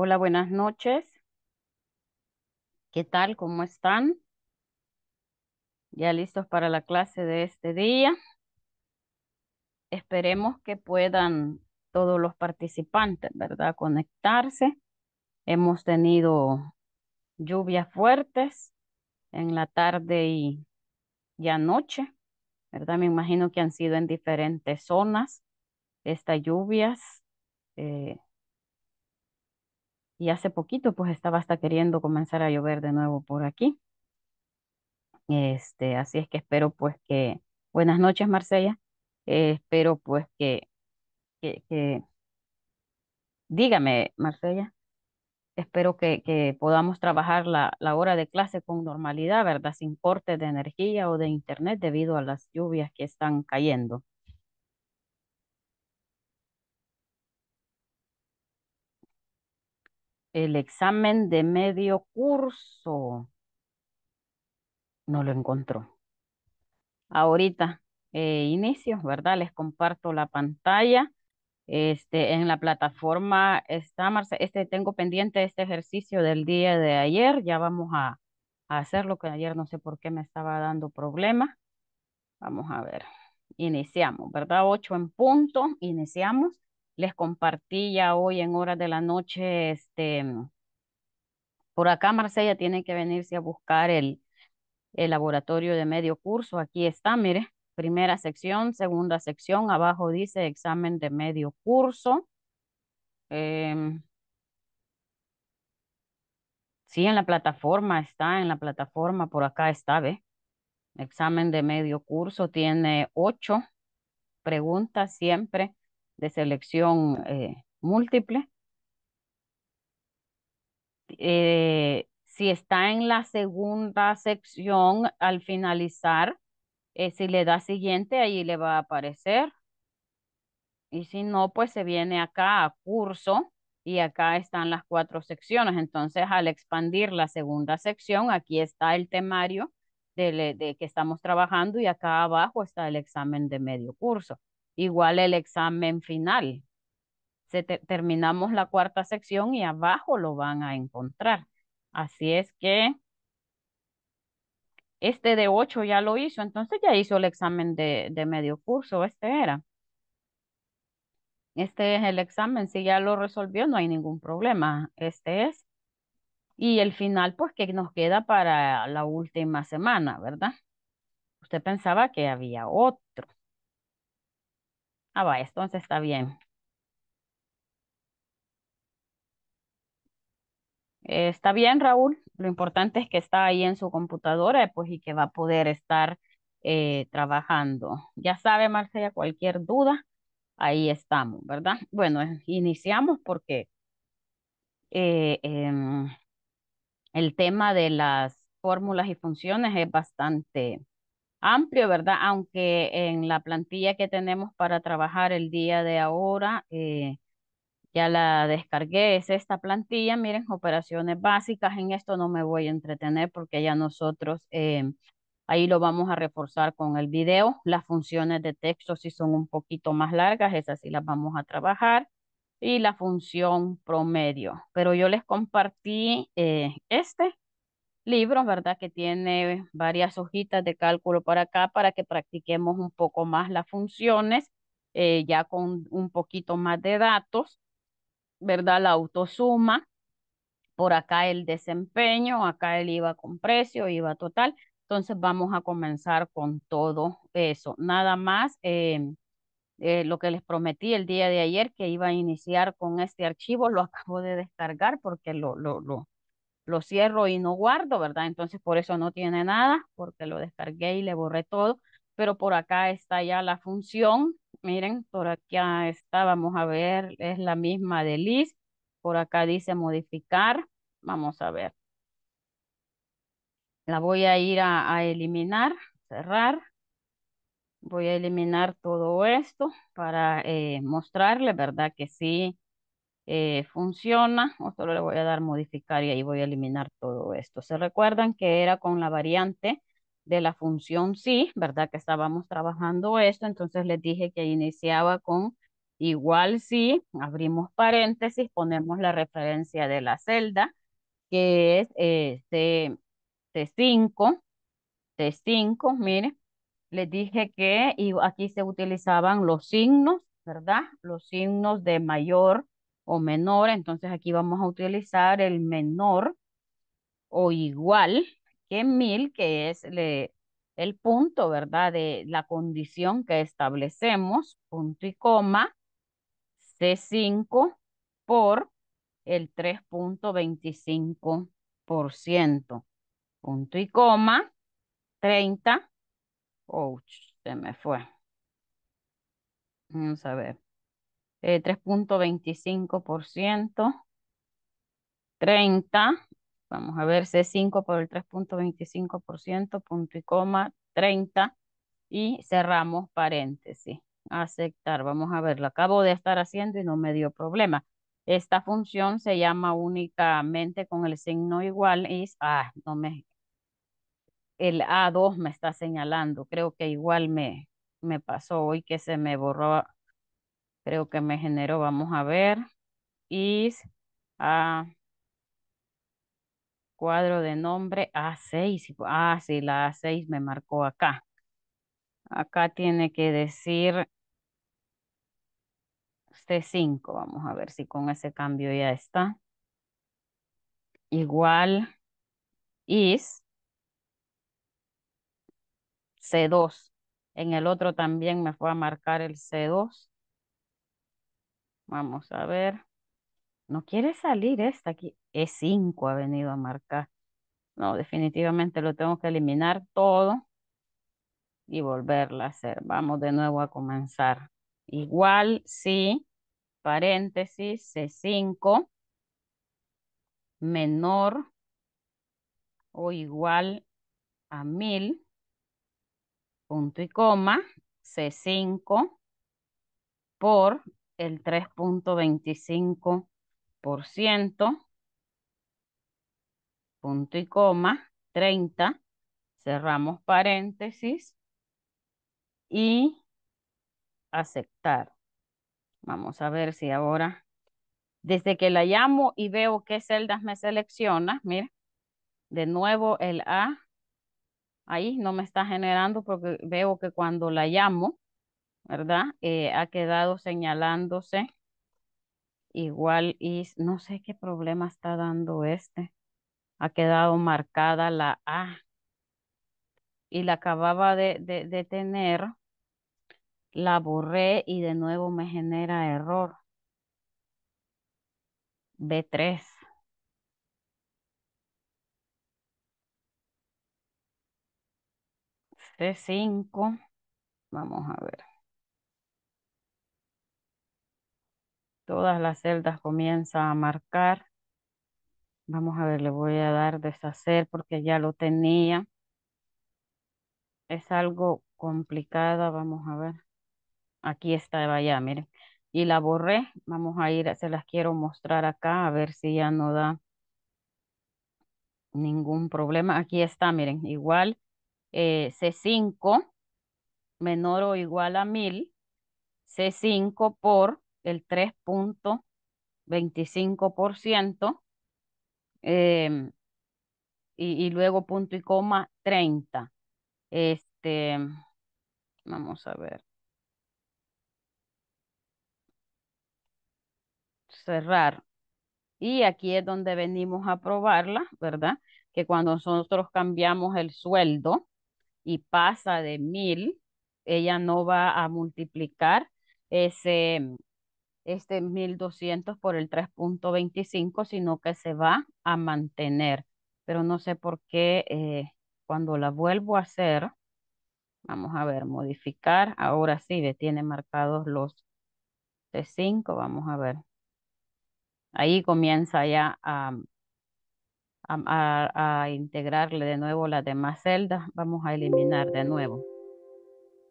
Hola, buenas noches. ¿Qué tal? ¿Cómo están? Ya listos para la clase de este día. Esperemos que puedan todos los participantes, ¿verdad? Conectarse. Hemos tenido lluvias fuertes en la tarde y, y anoche, ¿verdad? Me imagino que han sido en diferentes zonas estas lluvias. Eh, y hace poquito pues estaba hasta queriendo comenzar a llover de nuevo por aquí. Este, así es que espero pues que, buenas noches Marcella. Eh, espero pues que, que, que, dígame Marcella. espero que, que podamos trabajar la, la, hora de clase con normalidad, ¿verdad? Sin cortes de energía o de internet debido a las lluvias que están cayendo. el examen de medio curso. No lo encontró. Ahorita eh, inicio, ¿verdad? Les comparto la pantalla. Este, en la plataforma está, Marce, este tengo pendiente este ejercicio del día de ayer. Ya vamos a, a hacerlo, que ayer no sé por qué me estaba dando problema, Vamos a ver. Iniciamos, ¿verdad? Ocho en punto. Iniciamos les compartí ya hoy en horas de la noche, este, por acá Marsella tiene que venirse a buscar el, el laboratorio de medio curso. Aquí está, mire, primera sección, segunda sección, abajo dice examen de medio curso. Em, sí, en la plataforma está, en la plataforma por acá está, ¿ve? Examen de medio curso tiene ocho preguntas siempre de selección eh, múltiple. Eh, si está en la segunda sección, al finalizar, eh, si le da siguiente, ahí le va a aparecer. Y si no, pues se viene acá a curso y acá están las cuatro secciones. Entonces, al expandir la segunda sección, aquí está el temario de que estamos trabajando y acá abajo está el examen de medio curso. Igual el examen final. Se terminamos la cuarta sección y abajo lo van a encontrar. Así es que este de 8 ya lo hizo, entonces ya hizo el examen de, de medio curso, este era. Este es el examen, si ya lo resolvió no hay ningún problema, este es. Y el final, pues, que nos queda para la última semana, ¿verdad? Usted pensaba que había otro. Ah, va, entonces está bien. está bien, Raúl. Lo importante es que está ahí en su computadora pues, y que va a poder estar eh, trabajando. Ya sabe, Marcela, cualquier duda, ahí estamos, ¿verdad? Bueno, eh, iniciamos porque eh, em, el tema de las fórmulas y funciones es bastante amplio, ¿verdad? Aunque en la plantilla que tenemos para trabajar el día de ahora, eh, ya la descargué, es esta plantilla, miren, operaciones básicas, en esto no me voy a entretener porque ya nosotros em, ahí lo vamos a reforzar con el video, las funciones de texto si son un poquito más largas, esas sí las vamos a trabajar, y la función promedio, pero yo les compartí eh, este libros, ¿verdad? Que tiene varias hojitas de cálculo para acá para que practiquemos un poco más las funciones, eh, ya con un poquito más de datos, ¿verdad? La autosuma, por acá el desempeño, acá el IVA con precio, IVA total. Entonces vamos a comenzar con todo eso. Nada más eh, eh, lo que les prometí el día de ayer que iba a iniciar con este archivo, lo acabo de descargar porque lo, lo, lo lo cierro y no guardo, ¿verdad? Entonces por eso no tiene nada, porque lo descargué y le borré todo, pero por acá está ya la función, miren, por acá está, vamos a ver, es la misma de list, por acá dice modificar, vamos a ver. La voy a ir a, eliminar, cerrar, voy a eliminar todo esto para eh, mostrarle, ¿verdad? Que sí, eh, funciona, o solo le voy a dar modificar y ahí voy a eliminar todo esto. ¿Se recuerdan que era con la variante de la función sí, verdad? Que estábamos trabajando esto, entonces les dije que iniciaba con igual sí, abrimos paréntesis, ponemos la referencia de la celda, que es c eh, T, 5 T5, mire, les dije que y aquí se utilizaban los signos, ¿verdad? Los signos de mayor o menor, entonces aquí vamos a utilizar el menor o igual que mil, que es el punto, ¿verdad? De la condición que establecemos, punto y coma, C5 por el 3.25%, punto y coma, 30, ouch, se me fue. Vamos a ver. 3.25%, eh, 30, vamos a ver, C5 por el 3.25%, punto y coma, 30, y cerramos paréntesis. Aceptar, vamos a ver, lo acabo de estar haciendo y no me dio problema. Esta función se llama únicamente con el signo igual, y, ah, me, el A2 me está señalando, creo que igual me, me pasó hoy que se me borró creo que me generó, vamos a ver, is a cuadro de nombre A6. Ah, sí, la A6 me marcó acá. Acá tiene que decir C5. Vamos a ver si con ese cambio ya está. Igual is C2. En el otro también me fue a marcar el C2. Vamos a ver. No quiere salir esta aquí. E5 ha venido a marcar. No, definitivamente lo tengo que eliminar todo y volverla a hacer. Vamos de nuevo a comenzar. Igual, sí, paréntesis, C5, menor o igual a 1000, punto y coma, C5 por el 3.25%, punto y coma, 30, cerramos paréntesis y aceptar. Vamos a ver si ahora, desde que la llamo y veo qué celdas me selecciona, mira, de nuevo el A, ahí no me está generando porque veo que cuando la llamo, ¿verdad? Eh, ha quedado señalándose. Igual y no sé qué problema está dando este. Ha quedado marcada la A. Y la acababa de, de, de tener. La borré y de nuevo me genera error. B3. C5. Vamos a ver. Todas las celdas comienza a marcar. Vamos a ver, le voy a dar deshacer porque ya lo tenía. Es algo complicada, vamos a ver. Aquí estaba ya, miren. Y la borré. Vamos a ir, se las quiero mostrar acá, a ver si ya no da ningún problema. Aquí está, miren, igual eh, C5 menor o igual a 1000, C5 por el 3.25%, em, y, y, luego punto y coma 30. Este, vamos a ver. Cerrar. Y aquí es donde venimos a probarla, ¿verdad? Que cuando nosotros cambiamos el sueldo y pasa de mil, ella no va a multiplicar ese, este 1200 por el 3.25, sino que se va a mantener. Pero no sé por qué eh, cuando la vuelvo a hacer, vamos a ver, modificar, ahora sí, detiene tiene marcados los de 5 vamos a ver. Ahí comienza ya a, a, a integrarle de nuevo las demás celdas. Vamos a eliminar de nuevo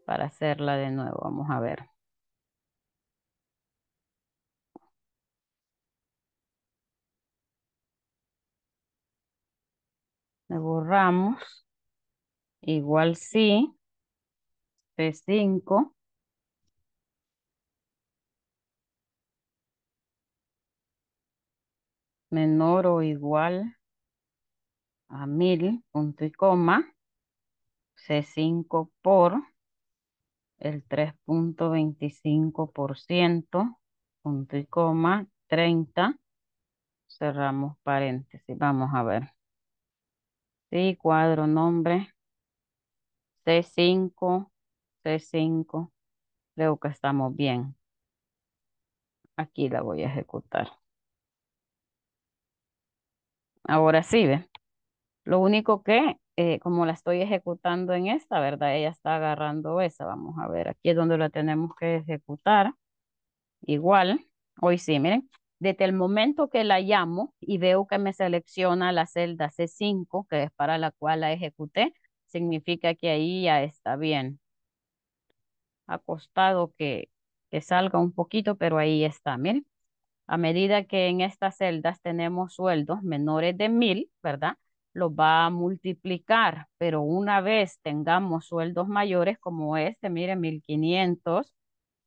para hacerla de nuevo, vamos a ver. Le borramos. Igual sí. P5. Menor o igual a mil punto y coma. C5 por el 3.25%, punto y coma, 30. Cerramos paréntesis. Vamos a ver. Sí, cuadro, nombre. C5, C5. Creo que estamos bien. Aquí la voy a ejecutar. Ahora sí, ve. Lo único que, eh, como la estoy ejecutando en esta, ¿verdad? Ella está agarrando esa. Vamos a ver, aquí es donde la tenemos que ejecutar. Igual, hoy sí, miren. Desde el momento que la llamo y veo que me selecciona la celda C5, que es para la cual la ejecuté, significa que ahí ya está bien. Ha costado que, salga un poquito, pero ahí está, miren. A medida que en estas celdas tenemos sueldos menores de mil, ¿verdad? Los va a multiplicar, pero una vez tengamos sueldos mayores como este, miren, 1500,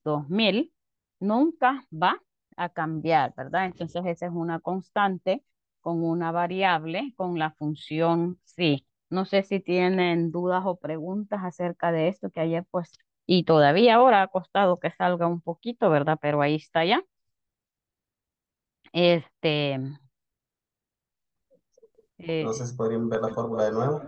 2000, nunca va a cambiar, ¿verdad? Entonces esa es una constante con una variable, con la función sí. No sé si tienen dudas o preguntas acerca de esto, que ayer pues, y todavía ahora ha costado que salga un poquito, ¿verdad? Pero ahí está ya. Este. Eh, podrían ver la fórmula de nuevo.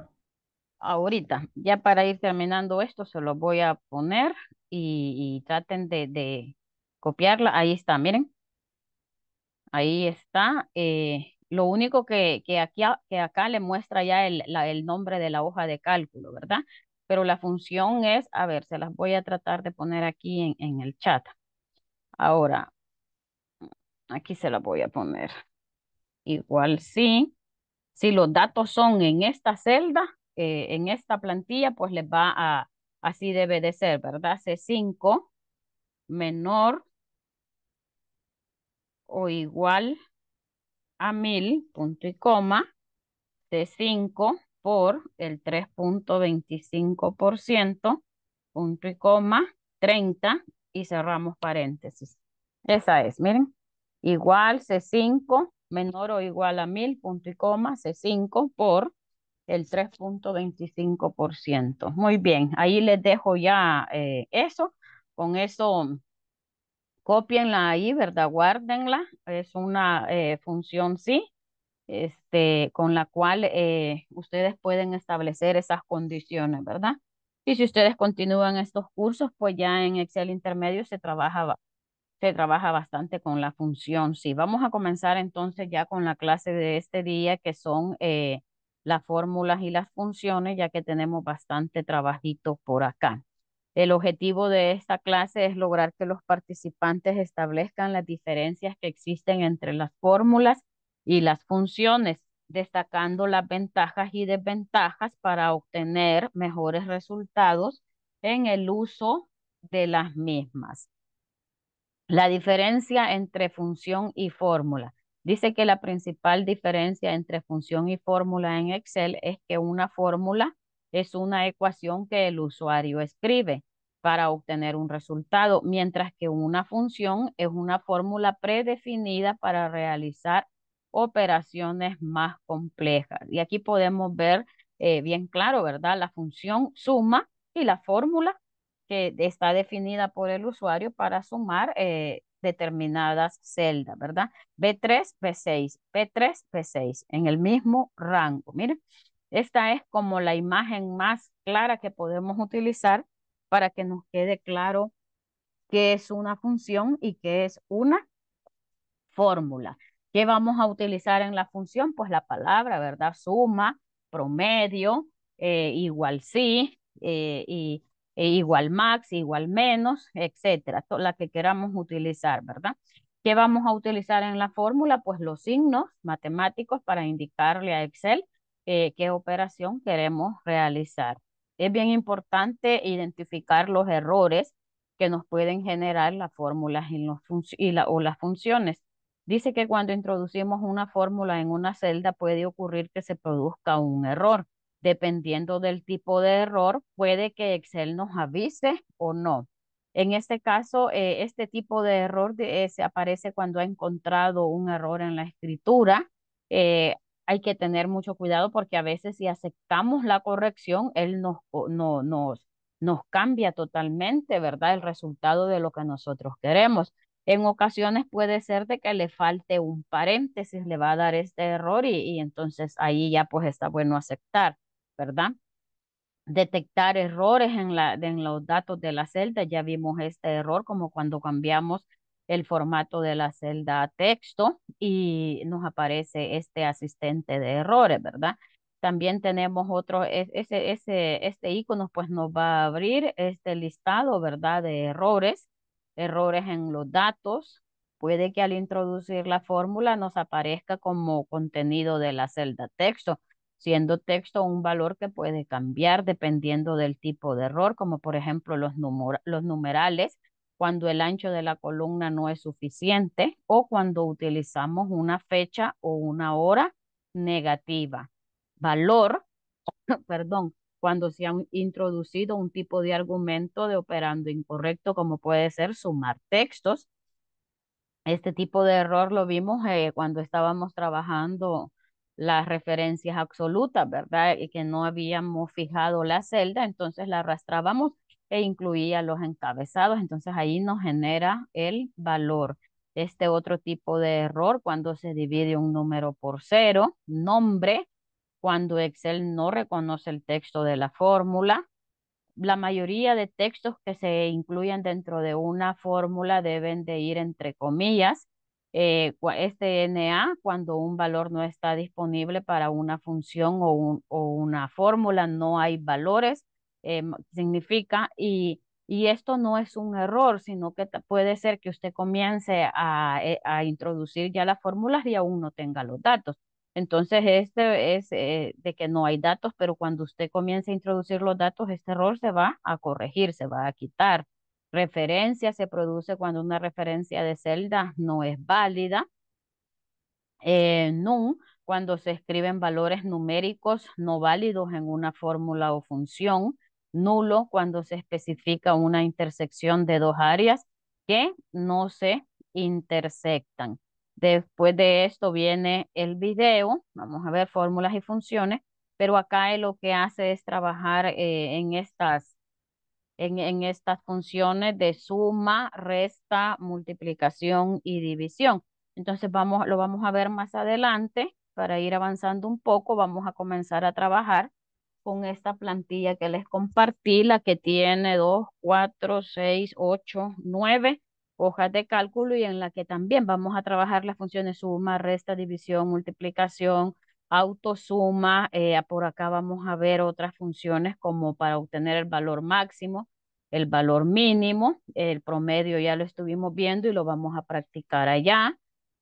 Ahorita, ya para ir terminando esto, se lo voy a poner y, traten de, de copiarla. Ahí está, miren. Ahí está. Eh, lo único que, que, aquí, que acá le muestra ya el, el nombre de la hoja de cálculo, ¿verdad? Pero la función es, a ver, se las voy a tratar de poner aquí en, en el chat. Ahora, aquí se las voy a poner. Igual sí. Si los datos son en esta celda, eh, en esta plantilla, pues les va a, así debe de ser, ¿verdad? C5 menor o igual a 1000, punto y coma, c 5 por el 3.25%, punto y coma, 30 y cerramos paréntesis. Esa es, miren, igual C5 menor o igual a mil punto y coma, C5 por el 3.25%. Muy bien, ahí les dejo ya eh, eso. Con eso copienla ahí, ¿verdad? Guárdenla. Es una eh, función sí, este, con la cual eh, ustedes pueden establecer esas condiciones, ¿verdad? Y si ustedes continúan estos cursos, pues ya en Excel intermedio se trabaja, se trabaja bastante con la función sí. Vamos a comenzar entonces ya con la clase de este día, que son eh, las fórmulas y las funciones, ya que tenemos bastante trabajito por acá. El objetivo de esta clase es lograr que los participantes establezcan las diferencias que existen entre las fórmulas y las funciones, destacando las ventajas y desventajas para obtener mejores resultados en el uso de las mismas. La diferencia entre función y fórmula. Dice que la principal diferencia entre función y fórmula en Excel es que una fórmula es una ecuación que el usuario escribe para obtener un resultado, mientras que una función es una fórmula predefinida para realizar operaciones más complejas. Y aquí podemos ver eh, bien claro, ¿verdad? La función suma y la fórmula que está definida por el usuario para sumar eh, determinadas celdas, ¿verdad? B3, B6, B3, B6, en el mismo rango. Miren, esta es como la imagen más clara que podemos utilizar para que nos quede claro qué es una función y qué es una fórmula. ¿Qué vamos a utilizar en la función? Pues la palabra, ¿verdad? Suma, promedio, eh, igual sí, eh, y, e igual max, igual menos, etcétera. La que queramos utilizar, ¿verdad? ¿Qué vamos a utilizar en la fórmula? Pues los signos matemáticos para indicarle a Excel eh, qué operación queremos realizar. Es bien importante identificar los errores que nos pueden generar las fórmulas o las funciones. Dice que cuando introducimos una fórmula en una celda puede ocurrir que se produzca un error. Dependiendo del tipo de error, puede que Excel nos avise o no. En este caso, eh, este tipo de error eh, se aparece cuando ha encontrado un error en la escritura, hay que tener mucho cuidado porque a veces si aceptamos la corrección, él nos, no, nos, nos cambia totalmente, ¿verdad? El resultado de lo que nosotros queremos. En ocasiones puede ser de que le falte un paréntesis, le va a dar este error y, y entonces ahí ya pues está bueno aceptar, ¿verdad? Detectar errores en, la, en los datos de la celda, ya vimos este error como cuando cambiamos el formato de la celda texto y nos aparece este asistente de errores, ¿verdad? También tenemos otro, e-, ese, ese, este icono pues nos va a abrir este listado, ¿verdad? De errores, errores en los datos. Puede que al introducir la fórmula nos aparezca como contenido de la celda texto siendo texto un valor que puede cambiar dependiendo del tipo de error, como por ejemplo los, los numerales cuando el ancho de la columna no es suficiente o cuando utilizamos una fecha o una hora negativa. Valor, perdón, cuando se ha introducido un tipo de argumento de operando incorrecto como puede ser sumar textos. Este tipo de error lo vimos eh, cuando estábamos trabajando las referencias absolutas, ¿verdad? Y que no habíamos fijado la celda, entonces la arrastrábamos e incluía los encabezados, entonces ahí nos genera el valor. Este otro tipo de error cuando se divide un número por cero, nombre, cuando Excel no reconoce el texto de la fórmula. La mayoría de textos que se incluyen dentro de una fórmula deben de ir entre comillas. Eh, este NA, cuando un valor no está disponible para una función o una fórmula, no hay valores Em, significa y, esto no es un error, sino que puede ser que usted comience eh, a, introducir ya las fórmulas y aún no tenga los datos. Entonces, este es eh, de que no hay datos, pero cuando usted comience a introducir los datos, este error se va a corregir, se va a quitar. Referencia se produce cuando una referencia de celda no es válida. Eh, cuando se escriben valores numéricos no válidos en una fórmula o función nulo cuando se especifica una intersección de dos áreas que no se intersectan. Después de esto viene el video, vamos a ver fórmulas y funciones, pero acá lo que hace es trabajar eh, en, estas, en estas funciones de suma, resta, multiplicación y división. Entonces vamos, lo vamos a ver más adelante para ir avanzando un poco, vamos a comenzar a trabajar con esta plantilla que les compartí, la que tiene 2, 4, 6, 8, 9 hojas de cálculo y en la que también vamos a trabajar las funciones suma, resta, división, multiplicación, autosuma. Eh, por acá vamos a ver otras funciones como para obtener el valor máximo, el valor mínimo, el promedio ya lo estuvimos viendo y lo vamos a practicar allá.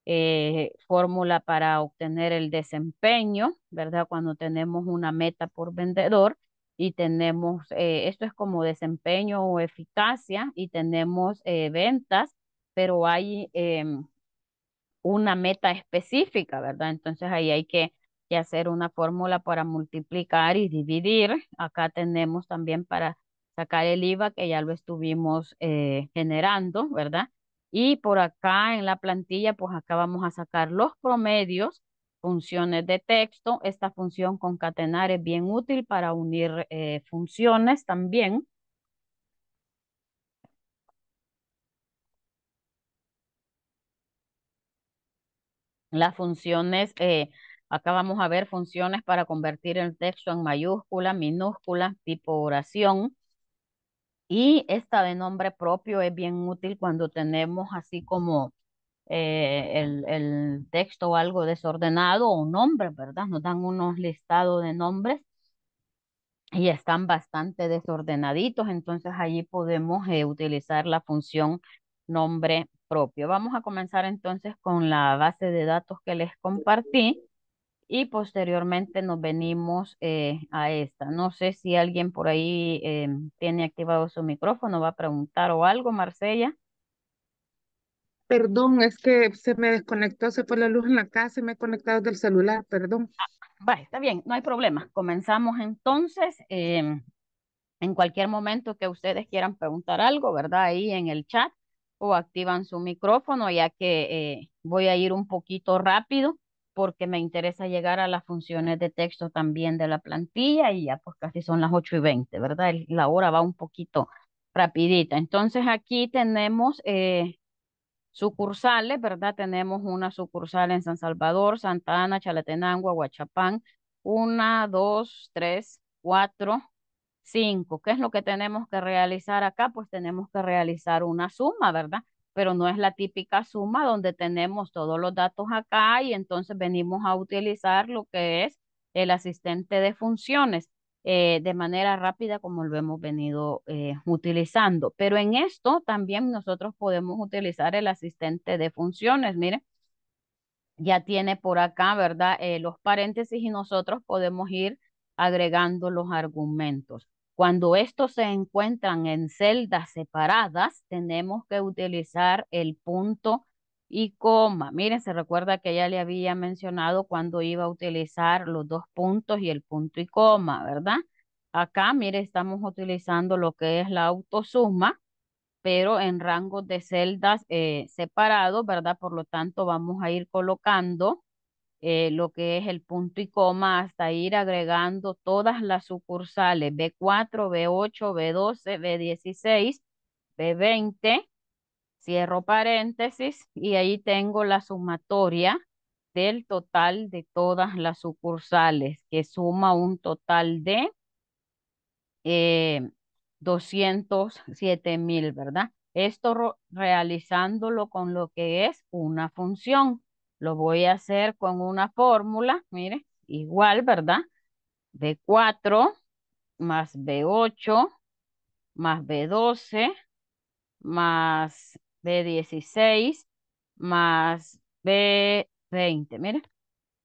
Eh, fórmula para obtener el desempeño, ¿verdad? Cuando tenemos una meta por vendedor y tenemos, eh, esto es como desempeño o eficacia y tenemos eh, ventas, pero hay em, una meta específica, ¿verdad? Entonces ahí hay que, hacer una fórmula para multiplicar y dividir. Acá tenemos también para sacar el IVA que ya lo estuvimos generando, ¿verdad? Y por acá en la plantilla, pues acá vamos a sacar los promedios, funciones de texto. Esta función concatenar es bien útil para unir eh, funciones también. Las funciones, eh, acá vamos a ver funciones para convertir el texto en mayúscula, minúscula, tipo oración y esta de nombre propio es bien útil cuando tenemos así como eh, el, texto o algo desordenado o nombre, ¿verdad? Nos dan unos listados de nombres y están bastante desordenaditos, entonces allí podemos eh, utilizar la función nombre propio. Vamos a comenzar entonces con la base de datos que les compartí y posteriormente nos venimos eh, a esta. No sé si alguien por ahí eh, tiene activado su micrófono, va a preguntar o algo, Marcella. Perdón, es que se me desconectó, se fue la luz en la casa y me he conectado del celular, perdón. Ah, está bien, no hay problema. Comenzamos entonces. Em, en cualquier momento que ustedes quieran preguntar algo, ¿verdad? Ahí en el chat o activan su micrófono, ya que eh, voy a ir un poquito rápido porque me interesa llegar a las funciones de texto también de la plantilla y ya pues casi son las 8 y 20, ¿verdad? La hora va un poquito rapidita. Entonces aquí tenemos eh, sucursales, ¿verdad? Tenemos una sucursal en San Salvador, Santa Ana, Chalatenango, Huachapán. Una, dos, tres, cuatro, cinco. ¿Qué es lo que tenemos que realizar acá? Pues tenemos que realizar una suma, ¿verdad? pero no es la típica suma donde tenemos todos los datos acá y entonces venimos a utilizar lo que es el asistente de funciones eh, de manera rápida como lo hemos venido eh, utilizando. Pero en esto también nosotros podemos utilizar el asistente de funciones. Miren, ya tiene por acá, ¿verdad? Eh, los paréntesis y nosotros podemos ir agregando los argumentos. Cuando estos se encuentran en celdas separadas, tenemos que utilizar el punto y coma. Miren, se recuerda que ya le había mencionado cuando iba a utilizar los dos puntos y el punto y coma, ¿verdad? Acá, mire, estamos utilizando lo que es la autosuma, pero en rangos de celdas eh, separados, ¿verdad? Por lo tanto, vamos a ir colocando eh, lo que es el punto y coma, hasta ir agregando todas las sucursales B4, B8, B12, B16, B20, cierro paréntesis y ahí tengo la sumatoria del total de todas las sucursales, que suma un total de eh, 207 mil, ¿verdad? Esto realizándolo con lo que es una función. Lo voy a hacer con una fórmula, mire, igual, ¿verdad? B4 más B8 más B12 más B16 más B20. Mire,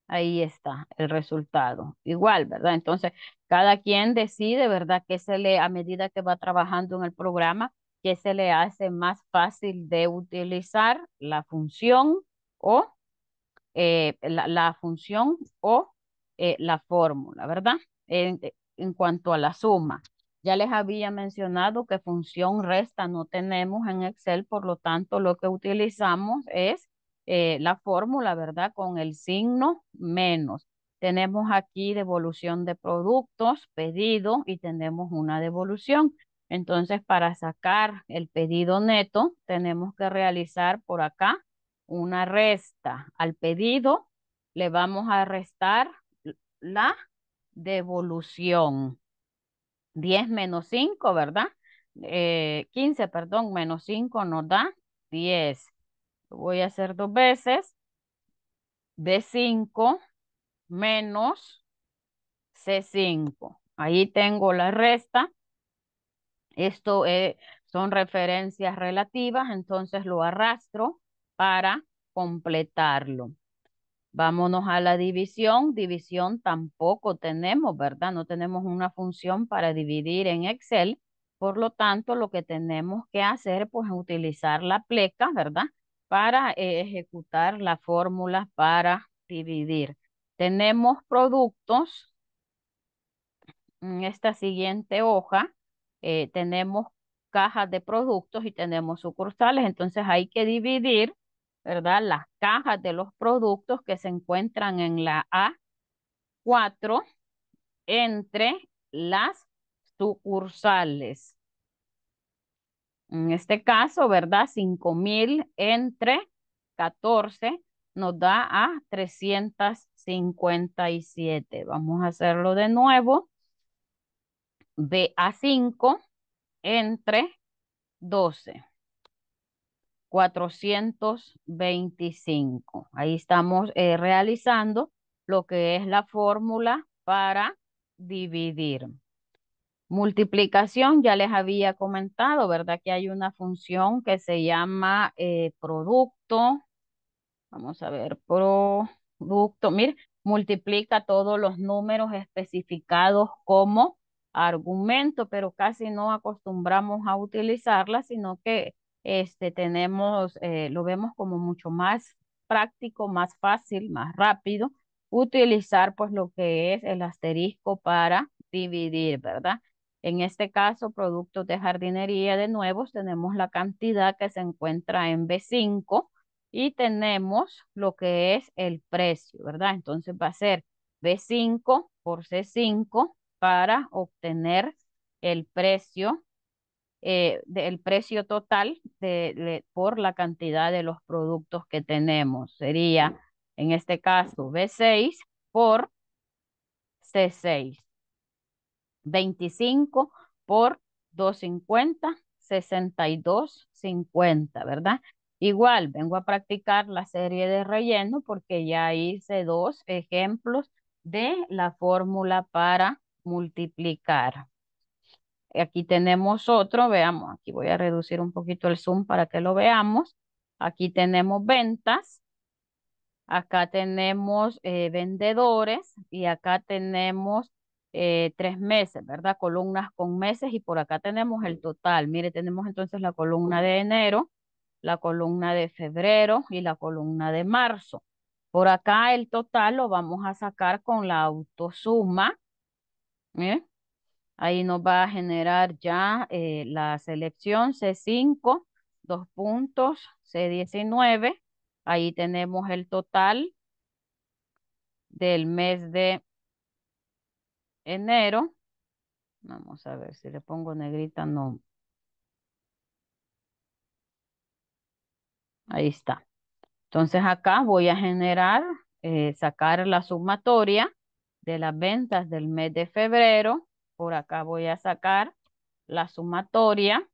ahí está el resultado. Igual, ¿verdad? Entonces, cada quien decide, ¿verdad? Que se le, a medida que va trabajando en el programa, que se le hace más fácil de utilizar la función o eh, la, función o eh, la fórmula, ¿verdad? Eh, en, cuanto a la suma. Ya les había mencionado que función resta no tenemos en Excel, por lo tanto lo que utilizamos es la fórmula, ¿verdad? Con el signo menos. Tenemos aquí devolución de productos, pedido y tenemos una devolución. Entonces, para sacar el pedido neto, tenemos que realizar por acá una resta al pedido, le vamos a restar la devolución. 10 menos 5, ¿verdad? 15, eh, perdón, menos 5 nos da 10. Lo voy a hacer dos veces. d 5 menos C5. Ahí tengo la resta. Esto eh, son referencias relativas, entonces lo arrastro para completarlo. Vámonos a la división. División tampoco tenemos, ¿verdad? No tenemos una función para dividir en Excel. Por lo tanto, lo que tenemos que hacer pues, es utilizar la pleca, ¿verdad? Para eh, ejecutar la fórmula para dividir. Tenemos productos. En esta siguiente hoja eh, tenemos cajas de productos y tenemos sucursales. Entonces hay que dividir ¿verdad? Las cajas de los productos que se encuentran en la A4 entre las sucursales. En este caso, ¿verdad? 5,000 entre 14 nos da a 357. Vamos a hacerlo de nuevo. BA5 entre 12. 425. Ahí estamos eh, realizando lo que es la fórmula para dividir. Multiplicación, ya les había comentado, ¿verdad? Que hay una función que se llama eh, producto. Vamos a ver, producto. Mire, multiplica todos los números especificados como argumento, pero casi no acostumbramos a utilizarla, sino que este, tenemos, eh, lo vemos como mucho más práctico, más fácil, más rápido, utilizar pues lo que es el asterisco para dividir, ¿verdad? En este caso, productos de jardinería de nuevos, tenemos la cantidad que se encuentra en B5 y tenemos lo que es el precio, ¿verdad? Entonces va a ser B5 por C5 para obtener el precio eh, el precio total por la cantidad de los productos que tenemos. Sería, en este caso, B6 por C6. 25 por 250, 62.50, ¿verdad? Igual, vengo a practicar la serie de relleno porque ya hice dos ejemplos de la fórmula para multiplicar. Aquí tenemos otro, veamos, aquí voy a reducir un poquito el zoom para que lo veamos. Aquí tenemos ventas, acá tenemos eh, vendedores y acá tenemos eh, tres meses, ¿verdad? Columnas con meses y por acá tenemos el total. Mire, tenemos entonces la columna de enero, la columna de febrero y la columna de marzo. Por acá el total lo vamos a sacar con la autosuma. ¿eh? Ahí nos va a generar ya eh, la selección C5, dos puntos, C19. Ahí tenemos el total del mes de enero. Vamos a ver si le pongo negrita, no. Ahí está. Entonces acá voy a generar, eh, sacar la sumatoria de las ventas del mes de febrero por acá voy a sacar la sumatoria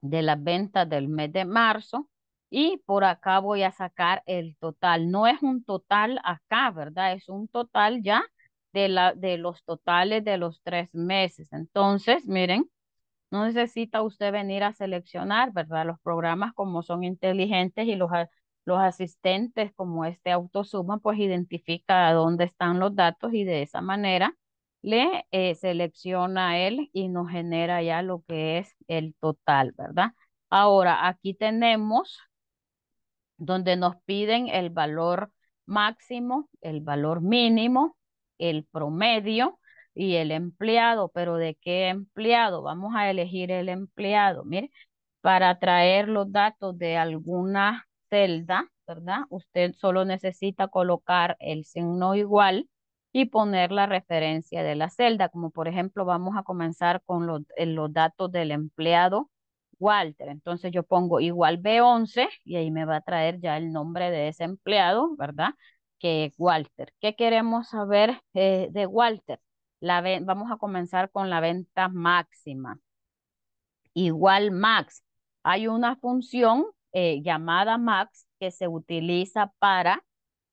de las ventas del mes de marzo y por acá voy a sacar el total. No es un total acá, ¿verdad? Es un total ya de, la, de los totales de los tres meses. Entonces, miren, no necesita usted venir a seleccionar, ¿verdad? Los programas como son inteligentes y los, los asistentes como este autosuma, pues identifica dónde están los datos y de esa manera le eh, selecciona él y nos genera ya lo que es el total, ¿verdad? Ahora, aquí tenemos donde nos piden el valor máximo, el valor mínimo, el promedio y el empleado, pero ¿de qué empleado? Vamos a elegir el empleado, mire, para traer los datos de alguna celda, ¿verdad? Usted solo necesita colocar el signo igual y poner la referencia de la celda, como por ejemplo vamos a comenzar con los, eh, datos del empleado Walter. Entonces yo pongo igual B11 y ahí me va a traer ya el nombre de ese empleado, ¿verdad? Que es Walter. ¿Qué queremos saber eh, de Walter? La, vamos a comenzar con la venta máxima. Igual max. Hay una función eh, llamada max que se utiliza para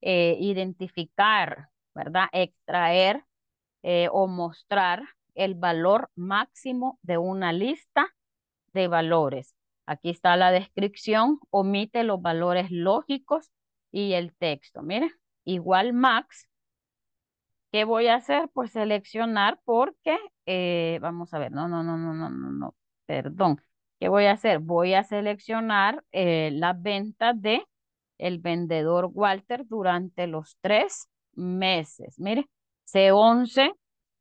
identificar ¿verdad? Extraer eh, o mostrar el valor máximo de una lista de valores. Aquí está la descripción, omite los valores lógicos y el texto. Miren, igual max. ¿Qué voy a hacer? Pues seleccionar porque, eh, vamos a ver, no, no, no, no, no, no, no, perdón. ¿Qué voy a hacer? Voy a seleccionar eh, la venta de el vendedor Walter durante los tres meses. Mire, C11,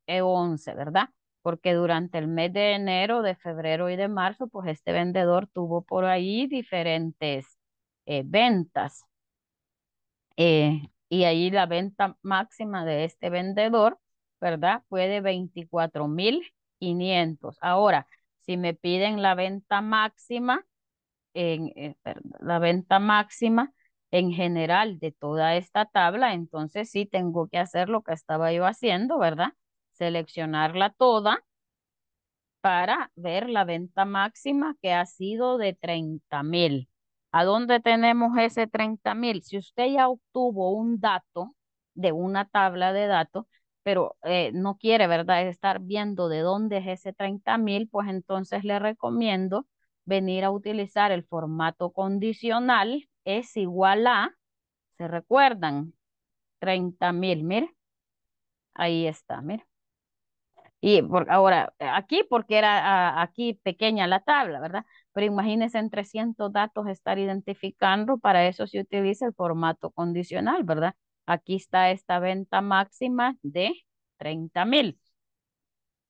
E11, ¿verdad? Porque durante el mes de enero, de febrero y de marzo, pues este vendedor tuvo por ahí diferentes eh, ventas. Eh, y ahí la venta máxima de este vendedor, ¿verdad? Fue de 24,500. Ahora, si me piden la venta máxima, en, eh, la venta máxima en general de toda esta tabla, entonces sí tengo que hacer lo que estaba yo haciendo, ¿verdad? Seleccionarla toda para ver la venta máxima que ha sido de 30 mil. ¿A dónde tenemos ese 30 mil? Si usted ya obtuvo un dato de una tabla de datos, pero eh, no quiere, ¿verdad?, estar viendo de dónde es ese 30 mil, pues entonces le recomiendo venir a utilizar el formato condicional es igual a, ¿se recuerdan? 30,000, mil, mire. Ahí está, mire. Y ahora, aquí, porque era aquí pequeña la tabla, ¿verdad? Pero imagínense en 300 datos estar identificando, para eso se utiliza el formato condicional, ¿verdad? Aquí está esta venta máxima de 30 mil.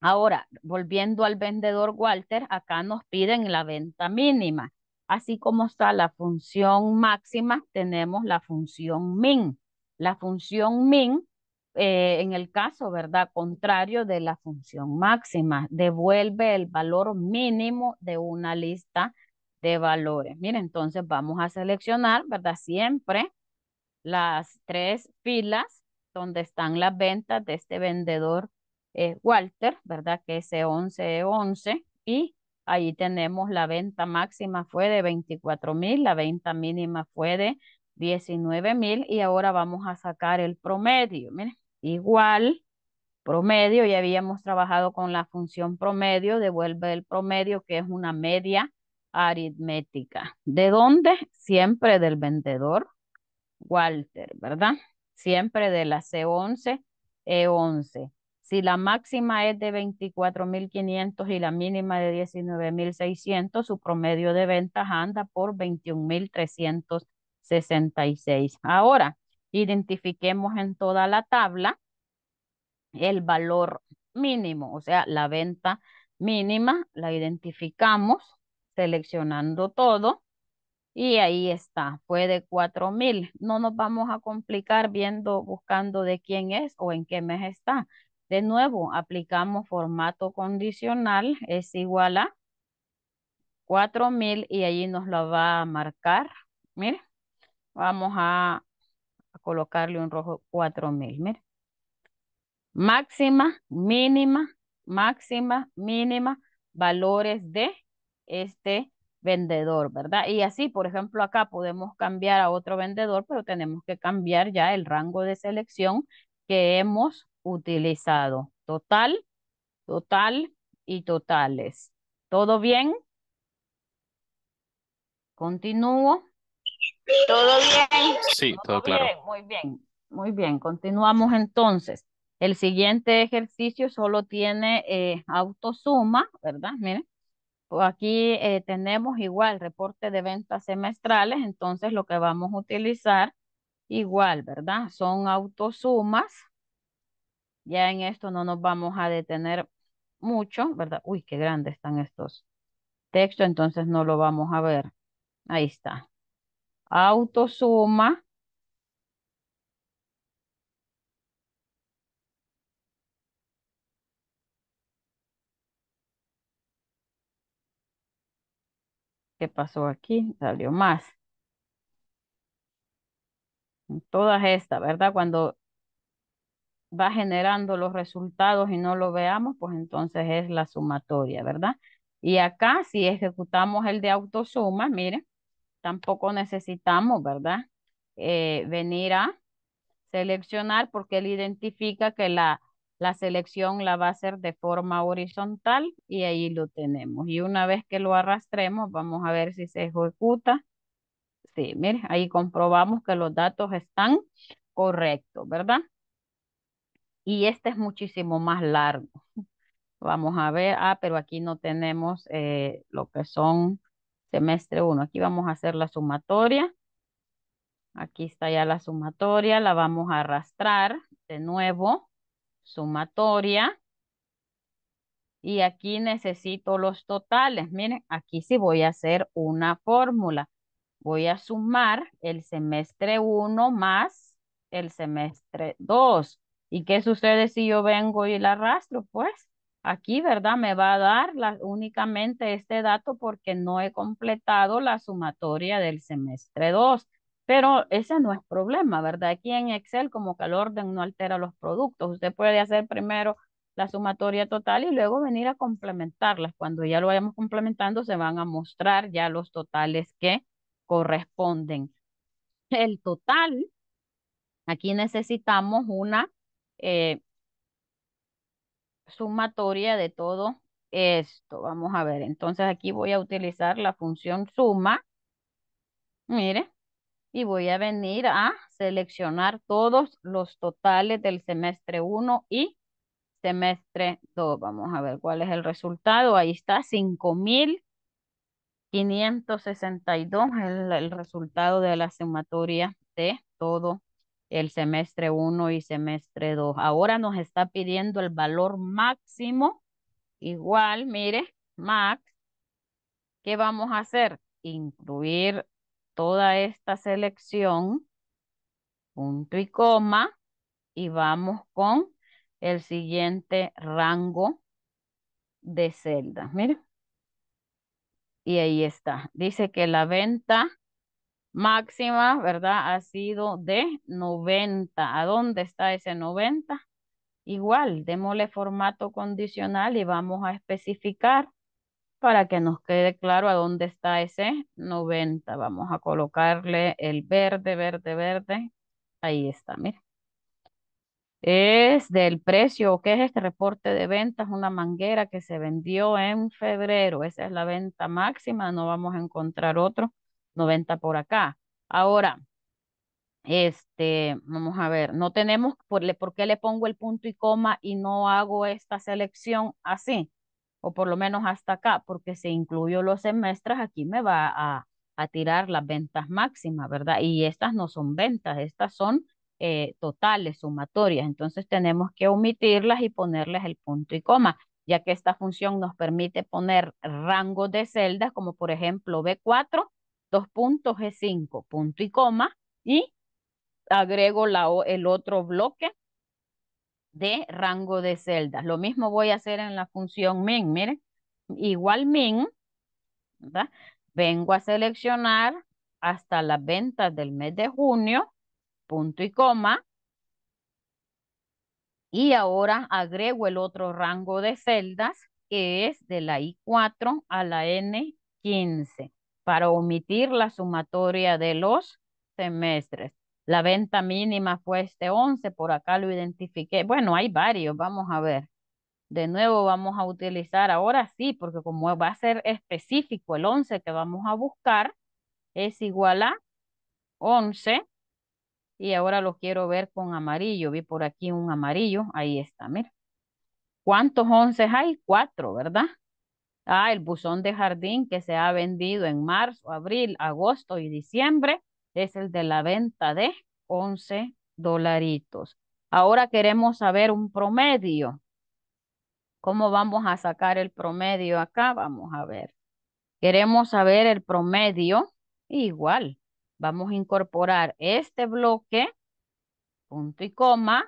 Ahora, volviendo al vendedor Walter, acá nos piden la venta mínima. Así como está la función máxima, tenemos la función min. La función min, eh, en el caso, ¿verdad? Contrario de la función máxima, devuelve el valor mínimo de una lista de valores. Miren, entonces vamos a seleccionar, ¿verdad? Siempre las tres filas donde están las ventas de este vendedor eh, Walter, ¿verdad? Que es E11 e y Ahí tenemos la venta máxima fue de 24 mil, la venta mínima fue de 19 mil y ahora vamos a sacar el promedio. Miren, igual, promedio, ya habíamos trabajado con la función promedio, devuelve el promedio que es una media aritmética. ¿De dónde? Siempre del vendedor Walter, ¿verdad? Siempre de la C11, E11. Si la máxima es de 24.500 y la mínima de 19.600, su promedio de ventas anda por 21.366. Ahora, identifiquemos en toda la tabla el valor mínimo, o sea, la venta mínima, la identificamos seleccionando todo y ahí está, fue de 4000. No nos vamos a complicar viendo, buscando de quién es o en qué mes está. De nuevo, aplicamos formato condicional, es igual a 4000 y allí nos lo va a marcar. Mire, vamos a, colocarle un rojo 4000, mire. Máxima, mínima, máxima, mínima, valores de este vendedor, ¿verdad? Y así, por ejemplo, acá podemos cambiar a otro vendedor, pero tenemos que cambiar ya el rango de selección que hemos utilizado. Total, total y totales. ¿Todo bien? Continúo. ¿Todo bien? Sí, todo, claro. Muy bien, muy bien. Continuamos entonces. El siguiente ejercicio solo tiene eh, autosuma, ¿verdad? Miren, aquí eh, tenemos igual reporte de ventas semestrales, entonces lo que vamos a utilizar igual, ¿verdad? Son autosumas ya en esto no nos vamos a detener mucho, ¿verdad? Uy, qué grandes están estos textos, entonces no lo vamos a ver. Ahí está. Autosuma. ¿Qué pasó aquí? Salió más. Todas estas, ¿verdad? Cuando va generando los resultados y no lo veamos, pues entonces es la sumatoria, ¿verdad? Y acá si ejecutamos el de autosuma, miren, tampoco necesitamos, ¿verdad? Eh, venir a seleccionar porque él identifica que la, la selección la va a hacer de forma horizontal y ahí lo tenemos. Y una vez que lo arrastremos, vamos a ver si se ejecuta. Sí, mire, ahí comprobamos que los datos están correctos, ¿verdad? y este es muchísimo más largo. Vamos a ver, ah, pero aquí no tenemos eh, lo que son semestre 1. Aquí vamos a hacer la sumatoria. Aquí está ya la sumatoria, la vamos a arrastrar de nuevo, sumatoria. Y aquí necesito los totales. Miren, aquí sí voy a hacer una fórmula. Voy a sumar el semestre 1 más el semestre 2 ¿Y qué sucede si yo vengo y la arrastro? Pues aquí, ¿verdad? Me va a dar la, únicamente este dato porque no he completado la sumatoria del semestre 2. Pero ese no es problema, ¿verdad? Aquí en Excel como que el orden no altera los productos. Usted puede hacer primero la sumatoria total y luego venir a complementarlas. Cuando ya lo vayamos complementando se van a mostrar ya los totales que corresponden. El total, aquí necesitamos una eh, sumatoria de todo esto. Vamos a ver, entonces aquí voy a utilizar la función suma. Mire, y voy a venir a seleccionar todos los totales del semestre 1 y semestre 2. Vamos a ver cuál es el resultado. Ahí está, 5,562 es el resultado de la sumatoria de todo el semestre 1 y semestre 2. Ahora nos está pidiendo el valor máximo, igual, mire, max, ¿qué vamos a hacer? Incluir toda esta selección, punto y coma, y vamos con el siguiente rango de celdas, mire. Y ahí está, dice que la venta máxima, ¿verdad? Ha sido de 90. ¿A dónde está ese 90? Igual, démosle formato condicional y vamos a especificar para que nos quede claro a dónde está ese 90. Vamos a colocarle el verde, verde, verde. Ahí está, mira. Es del precio, ¿qué es este reporte de ventas? Una manguera que se vendió en febrero. Esa es la venta máxima, no vamos a encontrar otro 90 por acá. Ahora, este, vamos a ver, no tenemos, por, qué le pongo el punto y coma y no hago esta selección así? O por lo menos hasta acá, porque si incluyo los semestres, aquí me va a, tirar las ventas máximas, ¿verdad? Y estas no son ventas, estas son eh, totales, sumatorias. Entonces tenemos que omitirlas y ponerles el punto y coma, ya que esta función nos permite poner rango de celdas, como por ejemplo B4, dos puntos G 5, punto y coma, y agrego la, el otro bloque de rango de celdas. Lo mismo voy a hacer en la función min, miren, igual min, ¿verdad? vengo a seleccionar hasta las ventas del mes de junio, punto y coma, y ahora agrego el otro rango de celdas que es de la I4 a la N15 para omitir la sumatoria de los semestres. La venta mínima fue este 11, por acá lo identifiqué. Bueno, hay varios, vamos a ver. De nuevo vamos a utilizar ahora sí, porque como va a ser específico el 11 que vamos a buscar, es igual a 11. Y ahora lo quiero ver con amarillo. Vi por aquí un amarillo, ahí está, mira. ¿Cuántos 11 hay? Cuatro, ¿verdad? Ah, el buzón de jardín que se ha vendido en marzo, abril, agosto y diciembre es el de la venta de 11 dolaritos. Ahora queremos saber un promedio. ¿Cómo vamos a sacar el promedio acá? Vamos a ver. Queremos saber el promedio. Igual, vamos a incorporar este bloque, punto y coma,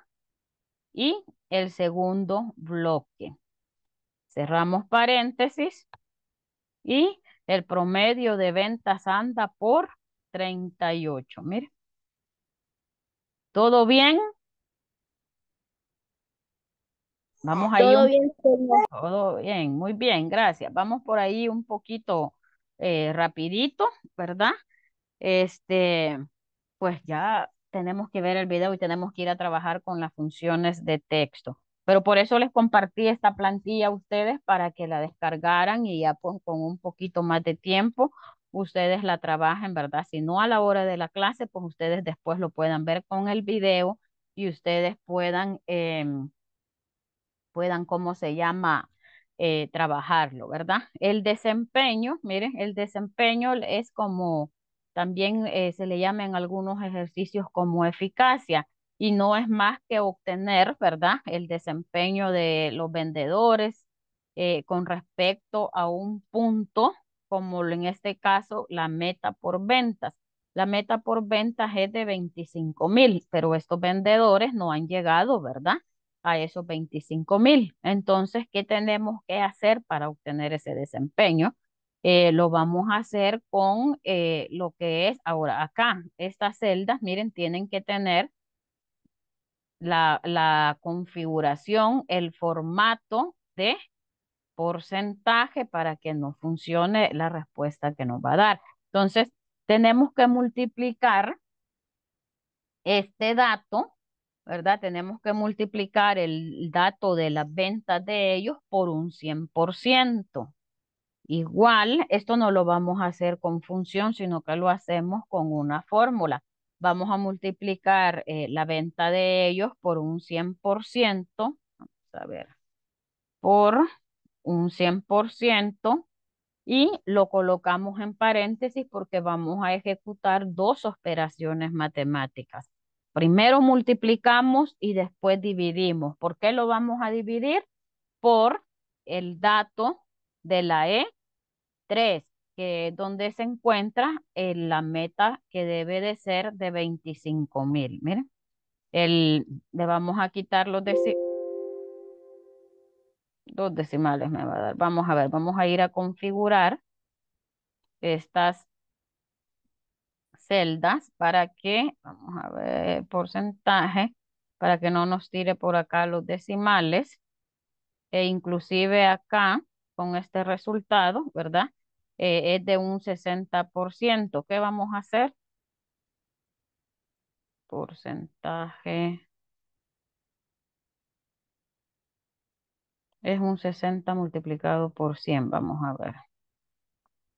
y el segundo bloque. Cerramos paréntesis y el promedio de ventas anda por 38. Mire. ¿Todo bien? Vamos ahí. Todo bien, Todo bien, muy bien, gracias. Vamos por ahí un poquito eh, rapidito, ¿verdad? Este, pues ya tenemos que ver el video y tenemos que ir a trabajar con las funciones de texto. Pero por eso les compartí esta plantilla a ustedes para que la descargaran y ya con, un poquito más de tiempo ustedes la trabajen, ¿verdad? Si no a la hora de la clase, pues ustedes después lo puedan ver con el video y ustedes puedan, em, puedan, ¿cómo se llama? Eh, trabajarlo, ¿verdad? El desempeño, miren, el desempeño es como, también eh, se le llama algunos ejercicios como eficacia y no es más que obtener, ¿verdad?, el desempeño de los vendedores eh, con respecto a un punto, como en este caso la meta por ventas. La meta por ventas es de 25 mil, pero estos vendedores no han llegado, ¿verdad?, a esos 25 mil. Entonces, ¿qué tenemos que hacer para obtener ese desempeño? Eh, lo vamos a hacer con eh, lo que es ahora acá. Estas celdas, miren, tienen que tener la, configuración, el formato de porcentaje para que nos funcione la respuesta que nos va a dar. Entonces, tenemos que multiplicar este dato, ¿verdad? Tenemos que multiplicar el dato de las ventas de ellos por un 100%. Igual, esto no lo vamos a hacer con función, sino que lo hacemos con una fórmula vamos a multiplicar eh, la venta de ellos por un 100%, vamos a ver, por un 100% y lo colocamos en paréntesis porque vamos a ejecutar dos operaciones matemáticas. Primero multiplicamos y después dividimos. ¿Por qué lo vamos a dividir? Por el dato de la E3 que donde se encuentra eh, la meta que debe de ser de 25 mil. Miren, el, le vamos a quitar los dos decimales me va a dar. Vamos a ver, vamos a ir a configurar estas celdas para que, vamos a ver, porcentaje, para que no nos tire por acá los decimales. E inclusive acá, con este resultado, ¿verdad? Eh, es de un 60%. ¿Qué vamos a hacer? Porcentaje. Es un 60 multiplicado por 100. Vamos a ver.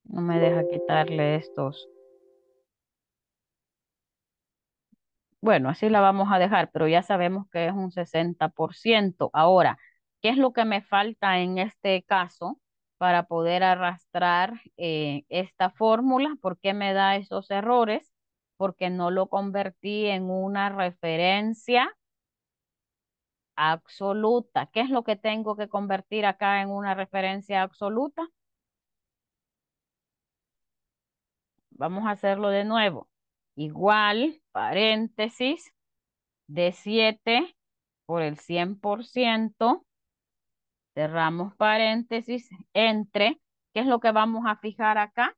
No me deja quitarle estos. Bueno, así la vamos a dejar, pero ya sabemos que es un 60%. Ahora, ¿qué es lo que me falta en este caso? para poder arrastrar eh, esta fórmula. ¿Por qué me da esos errores? Porque no lo convertí en una referencia absoluta. ¿Qué es lo que tengo que convertir acá en una referencia absoluta? Vamos a hacerlo de nuevo. Igual, paréntesis, de 7 por el 100%, Cerramos paréntesis, entre. ¿Qué es lo que vamos a fijar acá?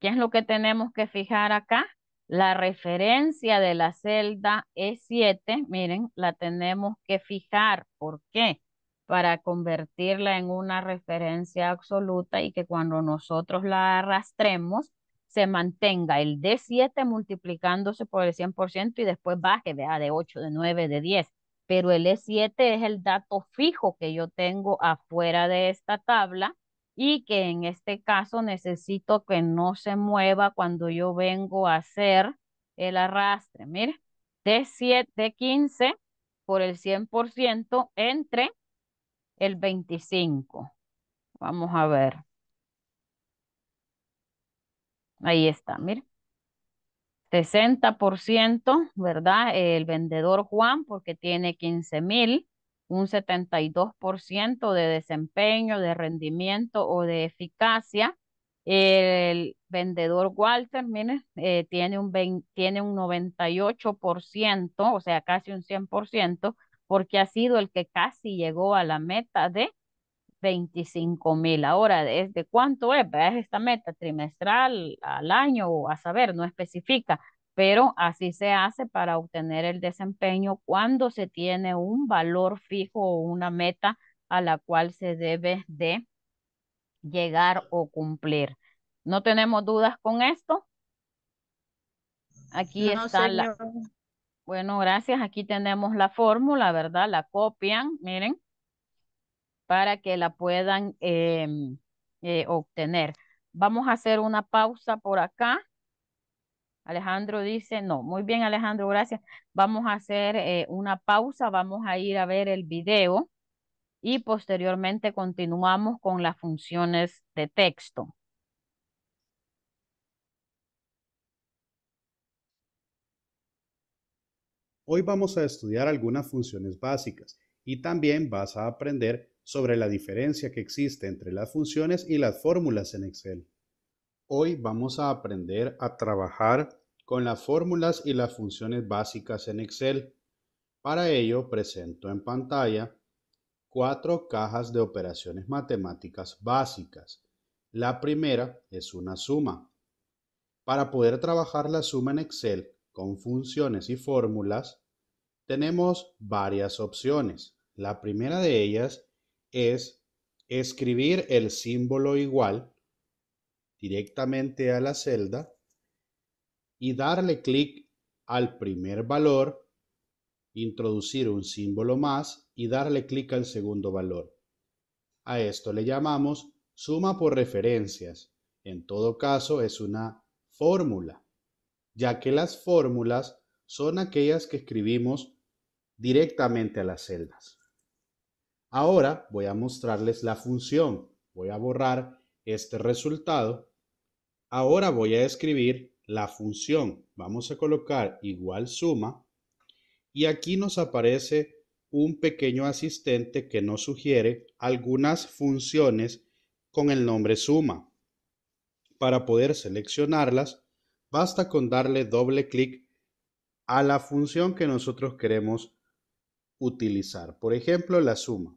¿Qué es lo que tenemos que fijar acá? La referencia de la celda E7, miren, la tenemos que fijar. ¿Por qué? Para convertirla en una referencia absoluta y que cuando nosotros la arrastremos, se mantenga el D7 multiplicándose por el 100% y después baje, vea, de 8, de 9, de 10. Pero el E7 es el dato fijo que yo tengo afuera de esta tabla y que en este caso necesito que no se mueva cuando yo vengo a hacer el arrastre. Mire, D7, D15 por el 100% entre el 25. Vamos a ver. Ahí está, mire. 60%, ¿verdad? El vendedor Juan, porque tiene 15 mil, un 72% de desempeño, de rendimiento o de eficacia. El vendedor Walter, mire, eh, tiene, un tiene un 98%, o sea, casi un 100%, porque ha sido el que casi llegó a la meta de 25 mil. Ahora, de cuánto es? es esta meta trimestral, al año o a saber? No especifica, pero así se hace para obtener el desempeño cuando se tiene un valor fijo o una meta a la cual se debe de llegar o cumplir. ¿No tenemos dudas con esto? Aquí está la... Bueno, gracias. Aquí tenemos la fórmula, ¿verdad? La copian, miren para que la puedan em, eh, obtener. Vamos a hacer una pausa por acá. Alejandro dice, no, muy bien Alejandro, gracias. Vamos a hacer eh, una pausa, vamos a ir a ver el video y posteriormente continuamos con las funciones de texto. Hoy vamos a estudiar algunas funciones básicas y también vas a aprender sobre la diferencia que existe entre las funciones y las fórmulas en Excel. Hoy vamos a aprender a trabajar con las fórmulas y las funciones básicas en Excel. Para ello presento en pantalla cuatro cajas de operaciones matemáticas básicas. La primera es una suma. Para poder trabajar la suma en Excel con funciones y fórmulas, tenemos varias opciones. La primera de ellas es escribir el símbolo igual directamente a la celda y darle clic al primer valor, introducir un símbolo más y darle clic al segundo valor. A esto le llamamos suma por referencias. En todo caso es una fórmula, ya que las fórmulas son aquellas que escribimos directamente a las celdas. Ahora voy a mostrarles la función. Voy a borrar este resultado. Ahora voy a escribir la función. Vamos a colocar igual suma. Y aquí nos aparece un pequeño asistente que nos sugiere algunas funciones con el nombre suma. Para poder seleccionarlas, basta con darle doble clic a la función que nosotros queremos utilizar. Por ejemplo, la suma.